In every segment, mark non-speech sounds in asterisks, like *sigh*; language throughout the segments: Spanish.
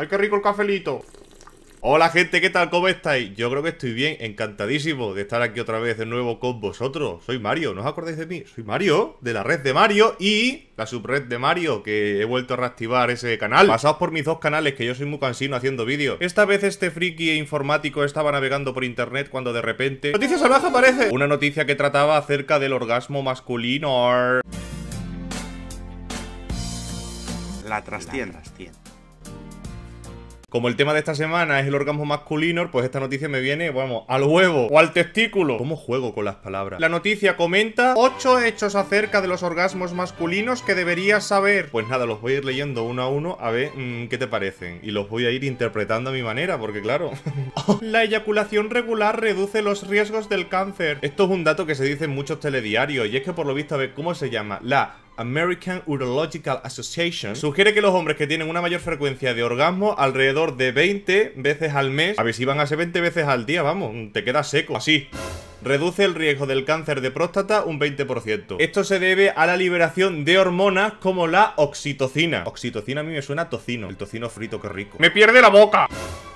¡Ay, qué rico el cafelito! Hola gente, ¿qué tal? ¿Cómo estáis? Yo creo que estoy bien, encantadísimo de estar aquí otra vez de nuevo con vosotros. Soy Mario, ¿no os acordáis de mí? Soy Mario, de la red de Mario y la subred de Mario, que he vuelto a reactivar ese canal. Pasaos por mis dos canales, que yo soy muy cansino haciendo vídeos. Esta vez este friki e informático estaba navegando por internet cuando de repente... ¡Noticia salvaje aparece! Una noticia que trataba acerca del orgasmo masculino. La La trastienda. Como el tema de esta semana es el orgasmo masculino, pues esta noticia me viene, vamos, al huevo o al testículo. ¿Cómo juego con las palabras? La noticia comenta 8 hechos acerca de los orgasmos masculinos que deberías saber. Pues nada, los voy a ir leyendo uno a uno a ver mm, qué te parecen. Y los voy a ir interpretando a mi manera, porque claro. *laughs* la eyaculación regular reduce los riesgos del cáncer. Esto es un dato que se dice en muchos telediarios y es que por lo visto, a ver, ¿cómo se llama? La American Urological Association sugiere que los hombres que tienen una mayor frecuencia de orgasmo alrededor de 20 veces al mes, a ver si van a ser 20 veces al día, vamos, te quedas seco, así reduce el riesgo del cáncer de próstata un 20%. Esto se debe a la liberación de hormonas como la oxitocina. Oxitocina a mí me suena tocino. El tocino frito, qué rico. ¡Me pierde la boca!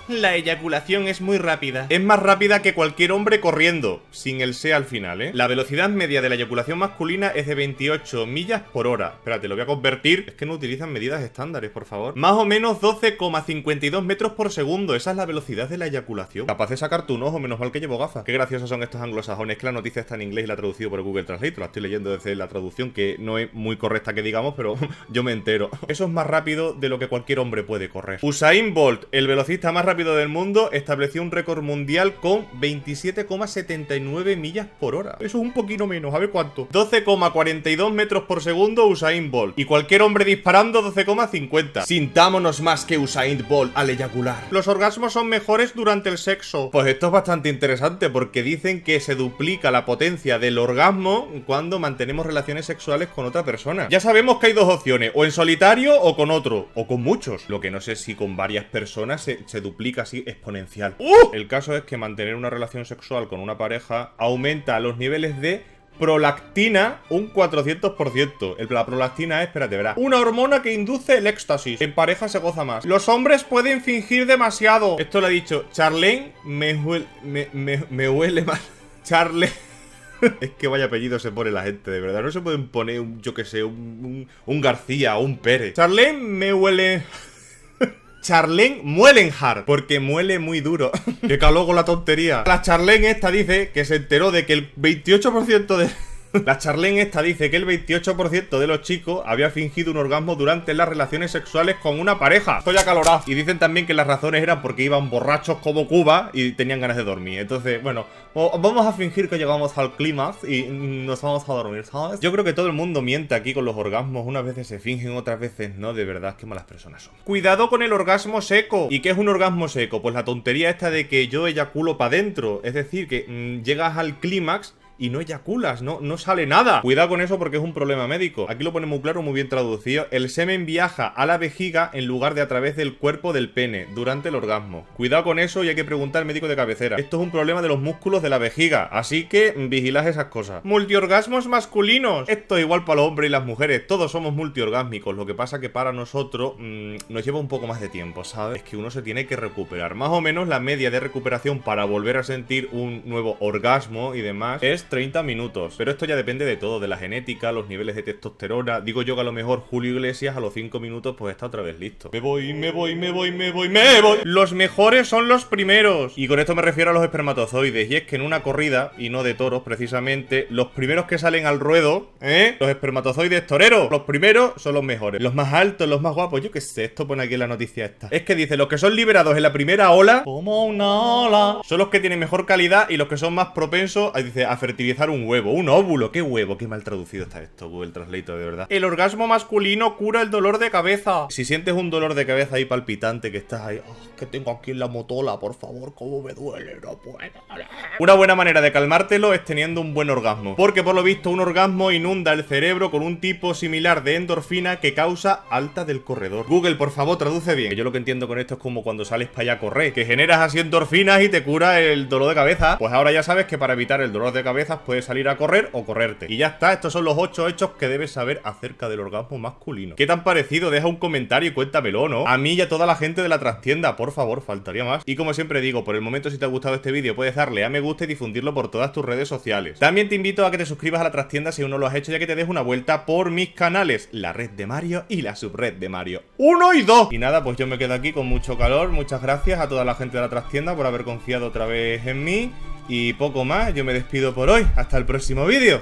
La eyaculación es muy rápida. Es más rápida que cualquier hombre corriendo, sin el sea al final, ¿eh? La velocidad media de la eyaculación masculina es de 28 millas por hora. Espérate, lo voy a convertir. Es que no utilizan medidas estándares, por favor. Más o menos 12,52 metros por segundo. Esa es la velocidad de la eyaculación. Capaz de sacarte un ojo, menos mal que llevo gafas. Qué graciosos son estos anglosajones que la noticia está en inglés y la traducido por Google Translate. La estoy leyendo desde la traducción, que no es muy correcta que digamos, pero *laughs* yo me entero. Eso es más rápido de lo que cualquier hombre puede correr. Usain Bolt, el velocista más rápido rápido del mundo estableció un récord mundial con 27,79 millas por hora. Eso es un poquito menos, a ver cuánto. 12,42 metros por segundo Usain Bolt. Y cualquier hombre disparando 12,50. Sintámonos más que Usain Bolt al eyacular. Los orgasmos son mejores durante el sexo. Pues esto es bastante interesante porque dicen que se duplica la potencia del orgasmo cuando mantenemos relaciones sexuales con otra persona. Ya sabemos que hay dos opciones, o en solitario o con otro, o con muchos. Lo que no sé si con varias personas se duplica así exponencial. ¡Uh! El caso es que mantener una relación sexual con una pareja aumenta los niveles de prolactina un 400%. la prolactina es, eh, espérate, verás, una hormona que induce el éxtasis. En pareja se goza más. Los hombres pueden fingir demasiado. Esto lo ha dicho Charlene me, huele, me, huele mal. *laughs* Charlene... *laughs* Es que vaya apellido se pone la gente, de verdad. No se pueden poner yo que sé, un, un García o un Pérez. Charlene me huele... Charlene Muelenhard, porque muele muy duro. *laughs* que caló con la tontería. La Charlene esta dice que se enteró de que el 28% de... La en esta dice que el 28% de los chicos había fingido un orgasmo durante las relaciones sexuales con una pareja. Estoy acalorado. Y dicen también que las razones eran porque iban borrachos como Cuba y tenían ganas de dormir. Entonces, bueno, vamos a fingir que llegamos al clímax y mm, nos vamos a dormir, Yo creo que todo el mundo miente aquí con los orgasmos. Unas veces se fingen, otras veces no. De verdad, qué malas personas son. Cuidado con el orgasmo seco. ¿Y qué es un orgasmo seco? Pues la tontería esta de que yo eyaculo para adentro. Es decir, que mm, llegas al clímax y no eyaculas, no, no sale nada. Cuidado con eso porque es un problema médico. Aquí lo ponemos muy claro, muy bien traducido. El semen viaja a la vejiga en lugar de a través del cuerpo del pene durante el orgasmo. Cuidado con eso y hay que preguntar al médico de cabecera. Esto es un problema de los músculos de la vejiga, así que vigilad esas cosas. Multiorgasmos masculinos. Esto es igual para los hombres y las mujeres. Todos somos multiorgásmicos. Lo que pasa que para nosotros mm, nos lleva un poco más de tiempo, ¿sabes? Es que uno se tiene que recuperar. Más o menos la media de recuperación para volver a sentir un nuevo orgasmo y demás es 30 minutos. Pero esto ya depende de todo, de la genética, los niveles de testosterona. Digo yo que a lo mejor Julio Iglesias a los 5 minutos pues está otra vez listo. Me voy, me voy, me voy, me voy, me voy. Los mejores son los primeros. Y con esto me refiero a los espermatozoides. Y es que en una corrida, y no de toros precisamente, los primeros que salen al ruedo, ¿eh? Los espermatozoides toreros. Los primeros son los mejores. Los más altos, los más guapos. Yo qué sé, esto pone aquí en la noticia esta. Es que dice, los que son liberados en la primera ola, como una ola, son los que tienen mejor calidad y los que son más propensos dice, a utilizar un huevo, un óvulo, qué huevo, qué mal traducido está esto, Google Translate, de verdad. El orgasmo masculino cura el dolor de cabeza. Si sientes un dolor de cabeza ahí palpitante, que estás ahí, oh, que tengo aquí en la motola, por favor, cómo me duele, no puedo. Una buena manera de calmártelo es teniendo un buen orgasmo, porque por lo visto un orgasmo inunda el cerebro con un tipo similar de endorfina que causa alta del corredor. Google, por favor, traduce bien. Yo lo que entiendo con esto es como cuando sales para allá a correr, que generas así endorfinas y te cura el dolor de cabeza. Pues ahora ya sabes que para evitar el dolor de cabeza puedes salir a correr o correrte. Y ya está, estos son los 8 hechos que debes saber acerca del orgasmo masculino. ¿Qué tan parecido? Deja un comentario y cuéntamelo, ¿no? A mí y a toda la gente de la trastienda, por favor, faltaría más. Y como siempre digo, por el momento si te ha gustado este vídeo puedes darle a me gusta y difundirlo por todas tus redes sociales. También te invito a que te suscribas a la trastienda si aún no lo has hecho ya que te dejo una vuelta por mis canales, la red de Mario y la subred de Mario ¡Uno y dos! Y nada, pues yo me quedo aquí con mucho calor, muchas gracias a toda la gente de la trastienda por haber confiado otra vez en mí. Y poco más, yo me despido por hoy. Hasta el próximo vídeo.